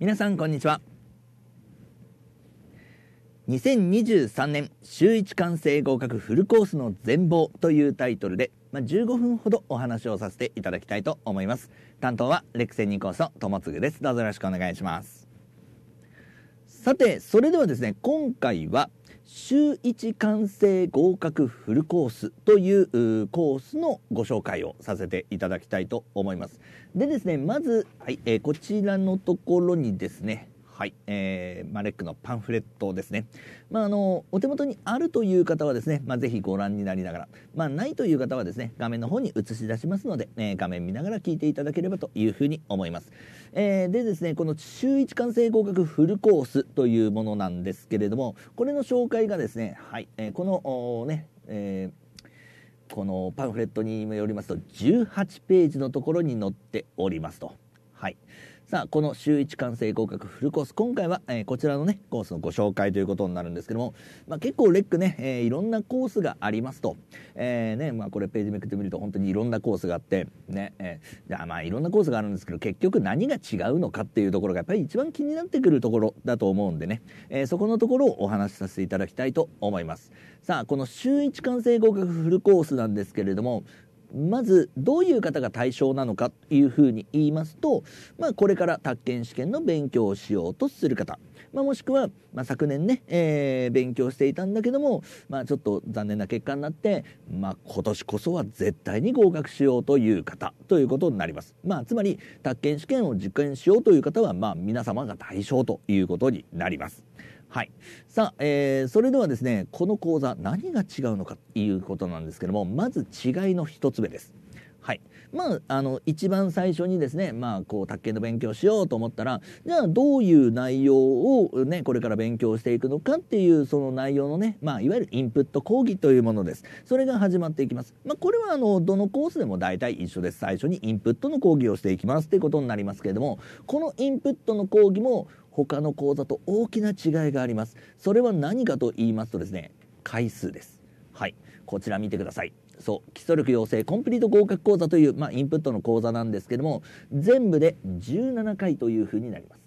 皆さんこんにちは2023年週一完成合格フルコースの全貌というタイトルで、まあ、15分ほどお話をさせていただきたいと思います担当はレクセンニコースの友次ですどうぞよろしくお願いしますさてそれではですね今回は週1完成合格フルコースというコースのご紹介をさせていただきたいと思います。でですね、まず、はいえー、こちらのところにですね、はい、えー、マレックのパンフレットですね。まあ、あの、お手元にあるという方はですね、まあ、ぜひご覧になりながら、まあ、ないという方はですね、画面の方に映し出しますので、えー、画面見ながら聞いていただければというふうに思います。えー、でですね、この週一完成合格フルコースというものなんですけれども、これの紹介がですね、はい、えー、この、ね、えー、このパンフレットによりますと18ページのところに載っておりますと。はいさあこの週1完成合格フルコース今回は、えー、こちらのねコースのご紹介ということになるんですけども、まあ、結構レックね、えー、いろんなコースがありますと、えー、ねまあ、これページめくってみると本当にいろんなコースがあってね、えー、まあいろんなコースがあるんですけど結局何が違うのかっていうところがやっぱり一番気になってくるところだと思うんでね、えそこのところをお話しさせていただきたいと思いますさあこの週1完成合格フルコースなんですけれどもまずどういう方が対象なのかというふうに言いますと、まあ、これから宅建試験の勉強をしようとする方、まあ、もしくは、まあ、昨年ね、えー、勉強していたんだけども、まあ、ちょっと残念な結果になって、まあ、今年こそは絶対に合格しようという方ということになります、まあ、つまり宅建試験を実験しようという方は、まあ、皆様が対象ということになります。はい。さあ、えー、それではですね、この講座何が違うのかということなんですけども、まず違いの一つ目です。はい。まあ、あの、一番最初にですね、まあ、こう、卓球の勉強しようと思ったら、じゃあ、どういう内容をね、これから勉強していくのかっていう、その内容のね、まあ、いわゆるインプット講義というものです。それが始まっていきます。まあ、これは、あの、どのコースでも大体一緒です。最初にインプットの講義をしていきますっていうことになりますけれども、このインプットの講義も、他の口座と大きな違いがありますそれは何かと言いますとですね回数ですはいこちら見てくださいそう基礎力養成コンプリート合格講座という、まあ、インプットの講座なんですけども全部で17回というふうになります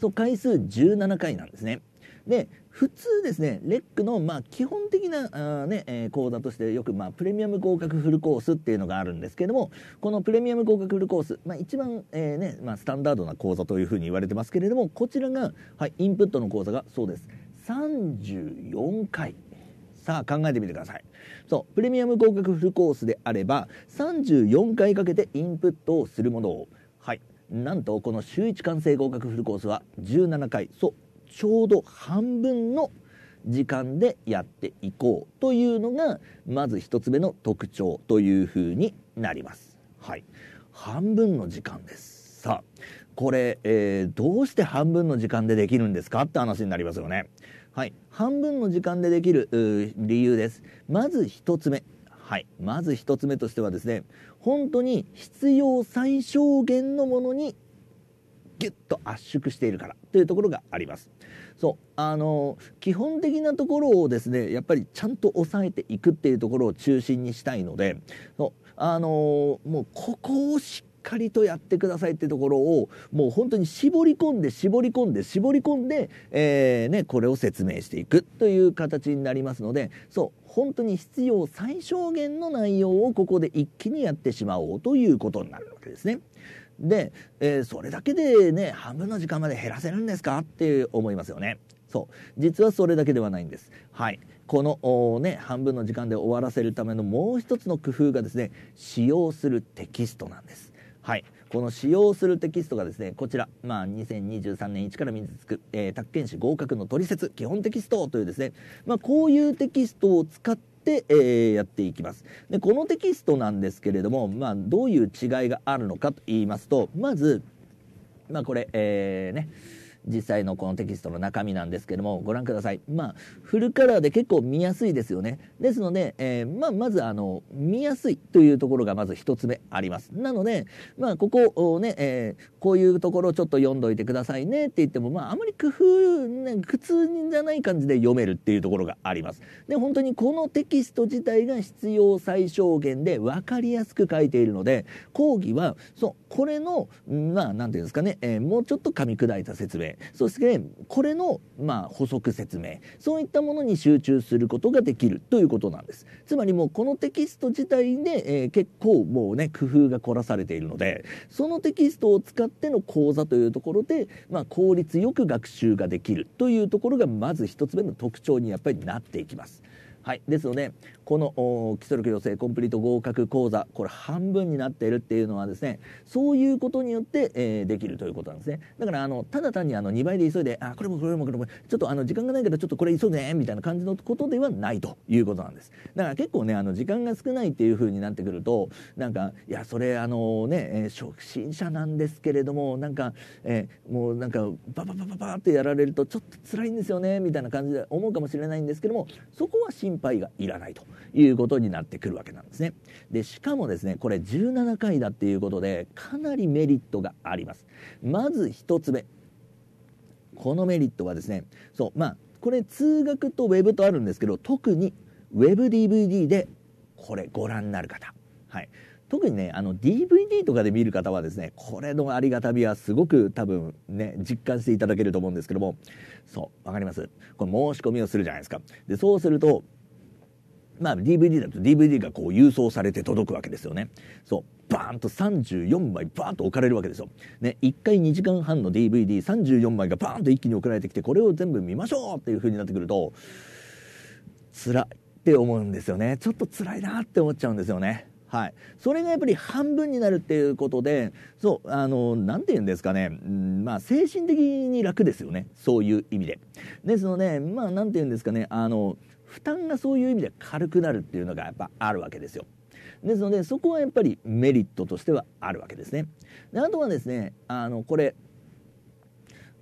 そう回数17回なんですねで普通ですねレックのまあ基本的なあ、ねえー、講座としてよくまあプレミアム合格フルコースっていうのがあるんですけどもこのプレミアム合格フルコース、まあ、一番、えー、ねまあ、スタンダードな講座というふうに言われてますけれどもこちらが、はい、インプットの講座がそうです34回さあ考えてみてくださいそうプレミアム合格フルコースであれば34回かけてインプットをするものをはいなんとこの週1完成合格フルコースは17回そうちょうど半分の時間でやっていこうというのがまず1つ目の特徴というふうになります。はい、半分の時間ですさあこれ、えー、どうして半分の時間でできるんですかって話になりますよね。はい、半分の時間でできる理由です。まず1つ目はい、まず1つ目としてはですね本当に必要最小限のものにギュッと圧縮しているからというところがあります。そうあの基本的なところをですねやっぱりちゃんと押さえていくっていうところを中心にしたいのでそうあのもうここをしっしっかりとやってくださいってところをもう本当に絞り込んで絞り込んで絞り込んで、えー、ね、これを説明していくという形になりますのでそう本当に必要最小限の内容をここで一気にやってしまおうということになるわけですね。で、えー、それだけでね半分の時間まで減らせるんですかって思いますよね。そう実はそれだけではないんです。はいこの、ね、半分の時間で終わらせるためのもう一つの工夫がですね使用するテキストなんです。はいこの使用するテキストがですねこちら、まあ、2023年1から身につく、えー、宅建士合格の取説基本テキストというですね、まあ、こういうテキストを使っ、えー、やっていきます。で、このテキストなんですけれども、まあ、どういう違いがあるのかと言いますと、まず、まあ、これ、えー、ね、実際のこのテキストの中身なんですけどもご覧くださいまあフルカラーで結構見やすいですよねですので、えー、まあ、まずあの見やすいというところがまず1つ目ありますなのでまあここをね、えー、こういうところちょっと読んどいてくださいねって言ってもまああまり工夫、ね、苦痛じゃない感じで読めるっていうところがありますで本当にこのテキスト自体が必要最小限で分かりやすく書いているので講義はそうこれのまあ何て言うんですかね、えー、もうちょっと噛み砕いた説明そしてこれのまあ補足説明そういったものに集中することができるということなんですつまりもうこのテキスト自体で、えー、結構もうね工夫が凝らされているのでそのテキストを使っての講座というところで、まあ、効率よく学習ができるというところがまず1つ目の特徴にやっぱりなっていきます。はい、ですのでこの基礎力養成コンプリート合格講座これ半分になっているっていうのはですねそういうことによって、えー、できるということなんですねだからあのただ単にあの2倍で急いであこれもこれもこれもちょっとあの時間がないからちょっとこれ急いでみたいな感じのことではないということなんですだから結構ねあの時間が少ないっていうふうになってくるとなんかいやそれあのねえ初心者なんですけれどもなんか、えー、もうなんかバババババってやられるとちょっと辛いんですよねみたいな感じで思うかもしれないんですけどもそこは心配がいらないと。いうことになってくるわけなんですね。で、しかもですね、これ17回だっていうことで、かなりメリットがあります。まず1つ目。このメリットはですね、そう、まあ、これ通学と Web とあるんですけど、特に WebDVD でこれご覧になる方。はい。特にねあの DVD とかで見る方はですねこれのありがたみはすごく多分ね実感していただけると思うんですけどもそう分かりますこれ申し込みをするじゃないですかでそうするとまあ、DVD だと DVD がこう郵送されて届くわけですよね。そうバーンと34枚バーンと置かれるわけですよ。ね、1回2時間半の DVD34 枚がバーンと一気に送られてきてこれを全部見ましょうっていう風になってくると辛いって思うんですよね。ちょっと辛いなって思っちゃうんですよね。はい、それがやっぱり半分になるっていうことでそうあの何て言うんですかね、うんまあ、精神的に楽ですよねそういう意味で。ですのでまあ何て言うんですかねあの負担がそういう意味で軽くなるっていうのがやっぱあるわけですよ。ですのでそこはやっぱりメリットとしてはあるわけですね。であとはですねあのこれ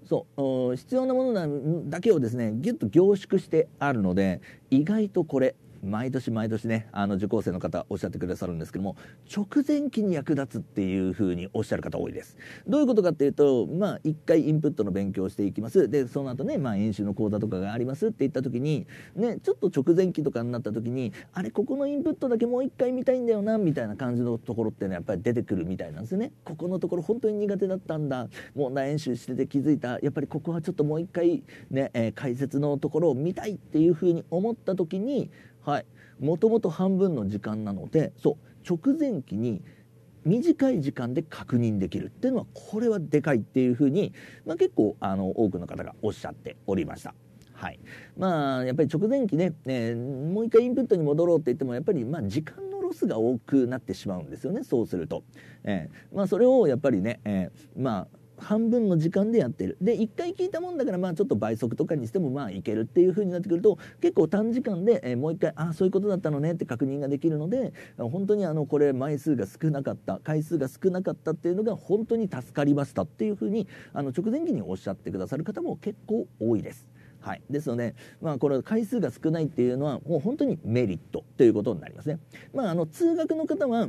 そう必要なものだけをですねギュッと凝縮してあるので意外とこれ毎年毎年ねあの受講生の方おっしゃってくださるんですけども直前期に役立つっていうふうにおっしゃる方多いですどういうことかっていうとまあ一回インプットの勉強をしていきますでその後ねまあ演習の講座とかがありますって言った時にねちょっと直前期とかになった時にあれここのインプットだけもう一回見たいんだよなみたいな感じのところってねやっぱり出てくるみたいなんですよねここのところ本当に苦手だったんだ問題演習してて気づいたやっぱりここはちょっともう一回ね、えー、解説のところを見たいっていうふうに思った時にはいもともと半分の時間なのでそう直前期に短い時間で確認できるっていうのはこれはでかいっていうふうに、まあ、結構あの多くの方がおっしゃっておりました。はい、まあやっぱり直前期ね、えー、もう一回インプットに戻ろうって言ってもやっぱりまあ時間のロスが多くなってしまうんですよねそうすると、えー、まあ、それをやっぱりね、えー、まあ半分の時間でやってるで1回聞いたもんだからまあちょっと倍速とかにしてもまあいけるっていう風になってくると結構短時間で、えー、もう1回ああそういうことだったのねって確認ができるので本当にあのこれ枚数が少なかった回数が少なかったっていうのが本当に助かりましたっていう風にあの直前期におっしゃってくださる方も結構多いです。はい、ですので、まあ、これ回数が少ないっていうのはもう本当にメリットということになりますね。まあ、あの通学の方は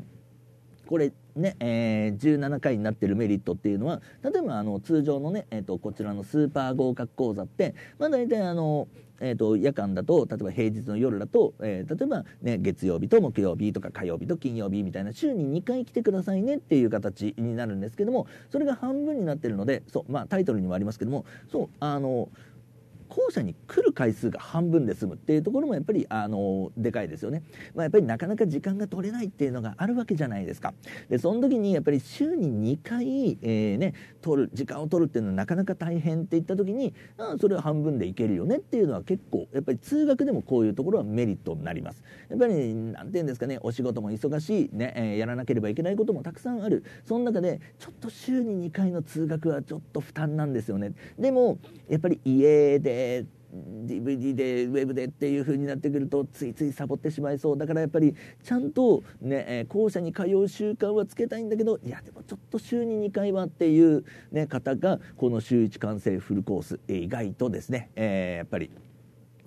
これね、えー、17回になってるメリットっていうのは例えばあの通常のね、えーと、こちらのスーパー合格講座って、まあ、大体あの、えーと、と夜間だと例えば平日の夜だと、えー、例えば、ね、月曜日と木曜日とか火曜日と金曜日みたいな週に2回来てくださいねっていう形になるんですけどもそれが半分になってるのでそう、まあ、タイトルにもありますけどもそうあの校舎に来る回数が半分で済むっていうところもやっぱりあのでかいですよね、まあ、やっぱりなかなか時間が取れないっていうのがあるわけじゃないですかでその時にやっぱり週に2回、えー、ね、取る時間を取るっていうのはなかなか大変っていった時にあそれは半分でいけるよねっていうのは結構やっぱり通学でもこういうところはメリットになりますやっぱり何て言うんですかねお仕事も忙しいね、えー、やらなければいけないこともたくさんあるその中でちょっと週に2回の通学はちょっと負担なんですよねでもやっぱり家でえ DVD でウェブでっていう風になってくるとついついサボってしまいそうだからやっぱりちゃんとね、え校舎に通う習慣はつけたいんだけどいやでもちょっと週に2回はっていう、ね、方がこの週1完成フルコース、え意外とですね、えー、やっぱり。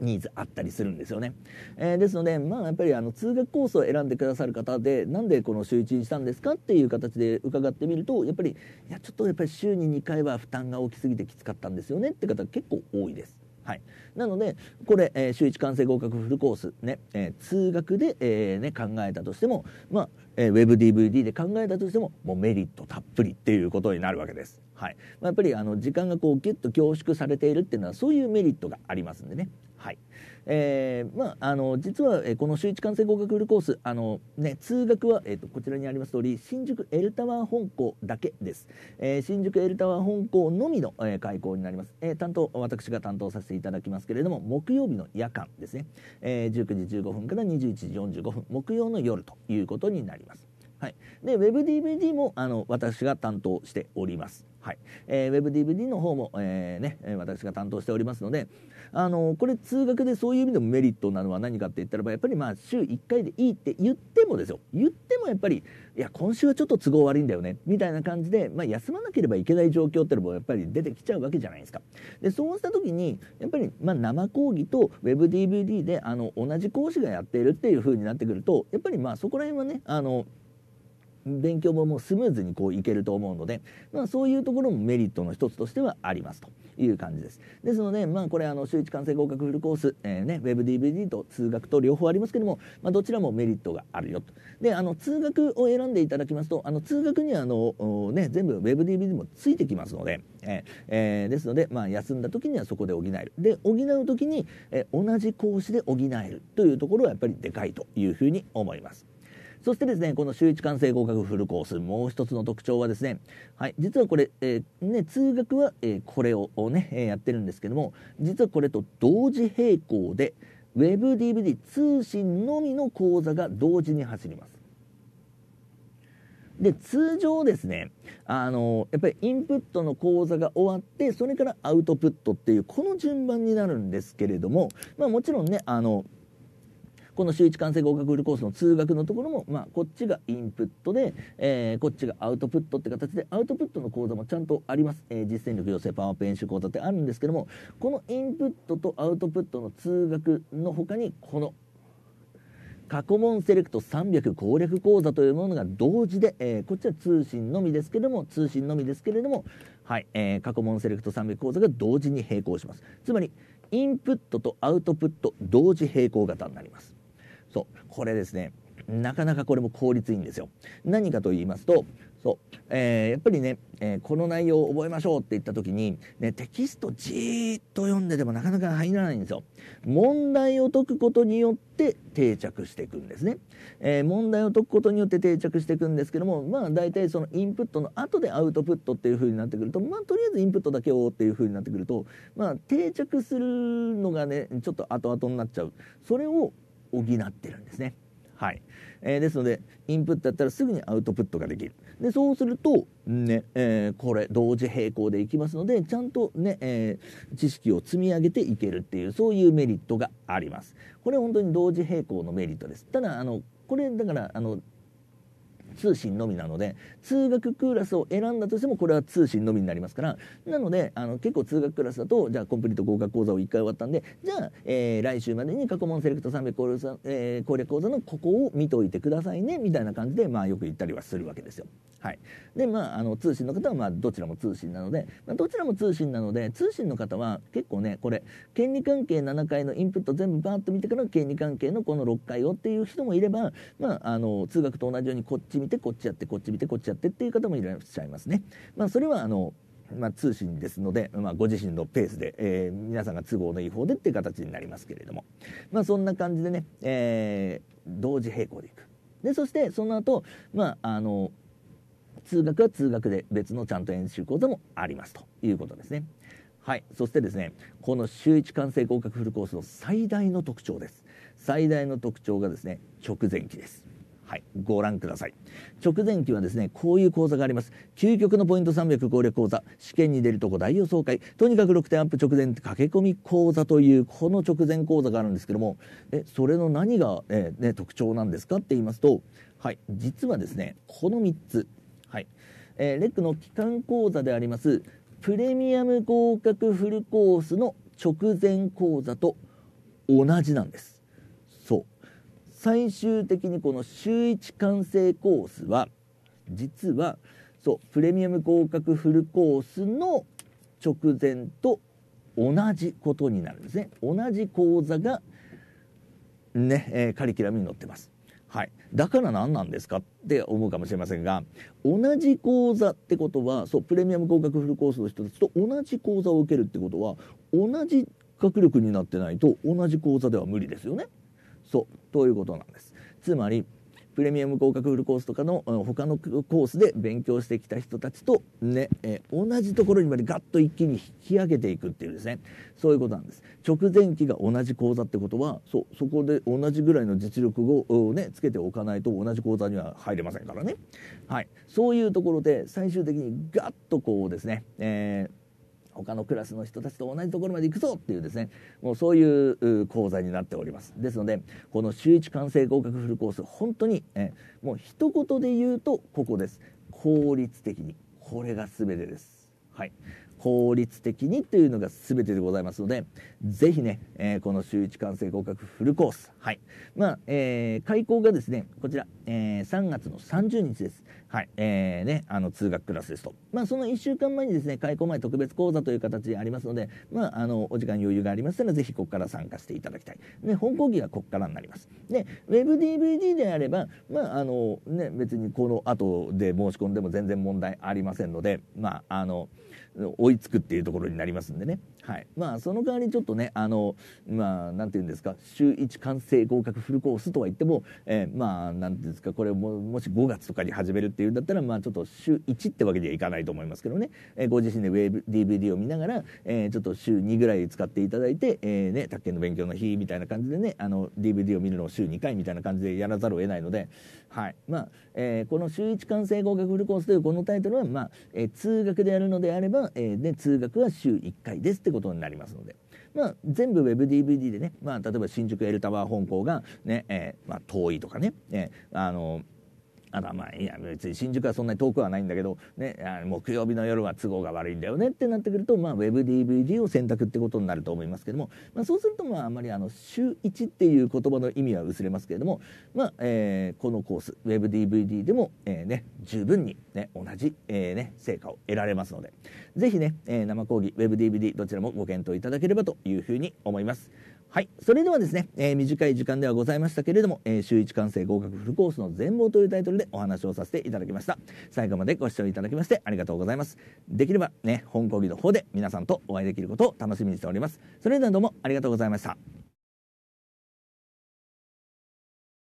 ニーズあったりするんですよね、えー、ですのでまあやっぱりあの通学コースを選んでくださる方でなんでこの週1にしたんですかっていう形で伺ってみるとやっぱりいやちょっとやっぱり週に2回は負担が大きすぎてきつかったんですよねって方結構多いです。はい、なのでこれ、えー、週一完成合格フルコースね、えー、通学で、えー、ね、考えたとしても、まあえー、w e ブ d v d で考えたとしてももうメリットたっぷりっていうことになるわけです。はいまあ、やっぱりあの時間がこうギュッと凝縮されているっていうのはそういうメリットがありますんでね。はいえーまあ、あの実は、えこの週一完成合格フルコースあの、ね、通学は、えーと、とこちらにあります通り新宿エルタワー本校だけです、えー、新宿エルタワー本校のみの、えー、開校になります、えー、担当私が担当させていただきますけれども木曜日の夜間ですね、えー、19時15分から21時45分木曜の夜ということになりますはい、で WebDVD もあの私が担当しております。はいえー、WebDVD の方も、えーね、私が担当しておりますので、あのこれ通学でそういう意味でもメリットなのは何かって言ったらばやっぱりまあ週1回でいいって言ってもですよ言ってもやっぱりいや今週はちょっと都合悪いんだよねみたいな感じで、まあ、休まなければいけない状況ってのもやっぱり出てきちゃうわけじゃないですか。でそうした時にやっぱりまあ生講義と WebDVD であの同じ講師がやっているっていう風になってくるとやっぱりまあそこら辺はねあの勉強ももうスムーズにこういけると思うので、まあ、そういうところもメリットの一つとしてはありますという感じですですので、まあ、これあの週一完成合格フルコース、えーね、WebDVD と通学と両方ありますけども、まあ、どちらもメリットがあるよとであの通学を選んでいただきますとあの通学にはあの、ね、全部 WebDVD もついてきますので、えーえー、ですので、まあ、休んだ時にはそこで補えるで補う時に、えー、同じ講師で補えるというところはやっぱりでかいというふうに思います。そしてですね、この週1完成合格フルコース、もう一つの特徴はですね、はい、実はこれ、えー、ね、通学は、えー、これをね、えやってるんですけども、実はこれと同時並行で、WebDVD 通信のみの講座が同時に走ります。で通常ですねあのやっぱりインプットの講座が終わってそれからアウトプットっていうこの順番になるんですけれども、まあ、もちろんねあのこの週一完成合格フルコースの通学のところも、まあ、こっちがインプットで、えー、こっちがアウトプットって形でアウトプットの講座もちゃんとあります、えー、実践力要請パワーアップ演習講座ってあるんですけどもこのインプットとアウトプットの通学の他にこの過去問セレクト300攻略講座というものが同時で、えー、こっちは通信のみですけれども通信のみですけれども、はいえー、過去問セレクト300講座が同時に並行しますつまりインプットとアウトプット同時並行型になりますそうこれですねなかなかこれも効率いいんですよ。何かと言いますとそう、えー、やっぱりね、えー、この内容を覚えましょうって言った時に、ね、テキストじーっと読んでてもなかなか入らないんですよ。問題を解くことによって定着していくんですね。えー、問題を解くことによって定着していくんですけども、まあ大体そのインプットの後でアウトプットっていう風になってくると、まあとりあえずインプットだけをっていう風になってくると、まあ定着するのがね、ちょっと後々になっちゃう。それを補ってるんですね。はいえー、ですのでインプットだったらすぐにアウトプットができるでそうするとね、えー、これ同時並行でいきますのでちゃんとね、ねえー、知識を積み上げていけるっていうそういうメリットがあります。これ本当に同時並行のメリットですただあのこれだからあの通信のみなので通学クラスを選んだとしてもこれは通信のみになりますからなのであの結構通学クラスだとじゃあコンプリート合格講座を1回終わったんでじゃあ、えー、来週までに過去問セレクト300攻略,、えー、攻略講座のここを見といてくださいねみたいな感じで、まあ、よく言ったりはするわけですよ。はい、でまああの通信の方は、まあ、どちらも通信なので、まあ、どちらも通信なので通信の方は結構ねこれ権利関係7回のインプット全部バーッと見てから権利関係のこの6回をっていう人もいれば、まあ、あの通学と同じようにこっち見てこっちやってこっち見てこっちやってっていう方もいらっしゃいますね。まあ、それはあのまあ、通信ですので、まあ、ご自身のペースで、えー、皆さんが都合のいい方でっていう形になりますけれども、まあ、そんな感じでね、えー、同時並行でいくでそしてその後、まああの通学は通学で別のちゃんと演習講座もありますということですね。はい、そしてですねこの週1完成合格フルコースの最大の特徴です最大の特徴がですね直前期ですはい、ご覧ください直前期はですねこういう講座があります究極のポイント300攻略講座試験に出るとこ大予想会とにかく6点アップ直前駆け込み講座というこの直前講座があるんですけどもえそれの何が、えー、ね、特徴なんですかって言いますとはい実はですねこの3つはい、えー、レックの期間講座でありますプレミアム合格フルコースの直前講座と同じなんです最終的にこの週1完成コースは実はそうプレミアム合格フルコースの直前と同じことになるんですね同じ講座がね、えー、カリキュラムに載ってます。はい、だから何なんですかって思うかもしれませんが同じ講座ってことはそうプレミアム合格フルコースの人たちと同じ講座を受けるってことは同じ学力になってないと同じ講座では無理ですよね。そうということなんですつまりプレミアム合格フルコースとかの他のコースで勉強してきた人たちとね、えー、同じところにまでガッと一気に引き上げていくっていうですねそういうことなんです直前期が同じ講座ってことはそそこで同じぐらいの実力をねつけておかないと同じ講座には入れませんからねはいそういうところで最終的にガッとこうですね、えー他のクラスの人たちと同じところまで行くぞっていうですねもうそういう講座になっておりますですのでこの週1完成合格フルコース本当にえもう一言で言うとここです効率的にこれが全てですはい法律的にというのが全てでございますので、ぜひね、えー、この週1完成合格フルコース。はい。まあ、えー、開校がですね、こちら、えー、3月の30日です。はい。えー、ね、あの、通学クラスですと。まあ、その1週間前にですね、開校前特別講座という形でありますので、まあ、あの、お時間余裕がありましたら、ぜひここから参加していただきたい。ね、本講義がここからになります。で、WebDVD であれば、まあ、あの、ね、別にこの後で申し込んでも全然問題ありませんので、まあ、あの、追いつくっていうところになりますんでね。はい、まあその代わりちょっとねあのまあなんて言うんですか週1完成合格フルコースとは言っても、えー、まあなんていうんですかこれももし5月とかに始めるっていうんだったらまあちょっと週1ってわけにはいかないと思いますけどね、えー、ご自身でウェブ DVD を見ながら、えー、ちょっと週2ぐらい使っていただいて、えーね、宅建の勉強の日みたいな感じでねあの DVD を見るのを週2回みたいな感じでやらざるを得ないので、はいまあえー、この週1完成合格フルコースというこのタイトルは、まあえー、通学でやるのであれば、えー、通学は週1回ですってことになりますので、まあ、全部 WebDVD でね、まあ、例えば新宿エルタワー本校がね、えー、まあ、遠いとかね、えー、あのーあとまあいや別に新宿はそんなに遠くはないんだけど、ね、木曜日の夜は都合が悪いんだよねってなってくると、まあ、WebDVD を選択ってことになると思いますけども、まあ、そうするとまああんまりあの週1っていう言葉の意味は薄れますけれども、まあえー、このコース WebDVD でも、えーね、十分に、ね、同じ、えーね、成果を得られますのでぜひ、ね、えー、生講義 WebDVD どちらもご検討いただければというふうに思います。はい。それではですね、えー、短い時間ではございましたけれども、えー、週1完成合格フルコースの全貌というタイトルでお話をさせていただきました。最後までご視聴いただきましてありがとうございます。できればね、本講義の方で皆さんとお会いできることを楽しみにしております。それではどうもありがとうございました。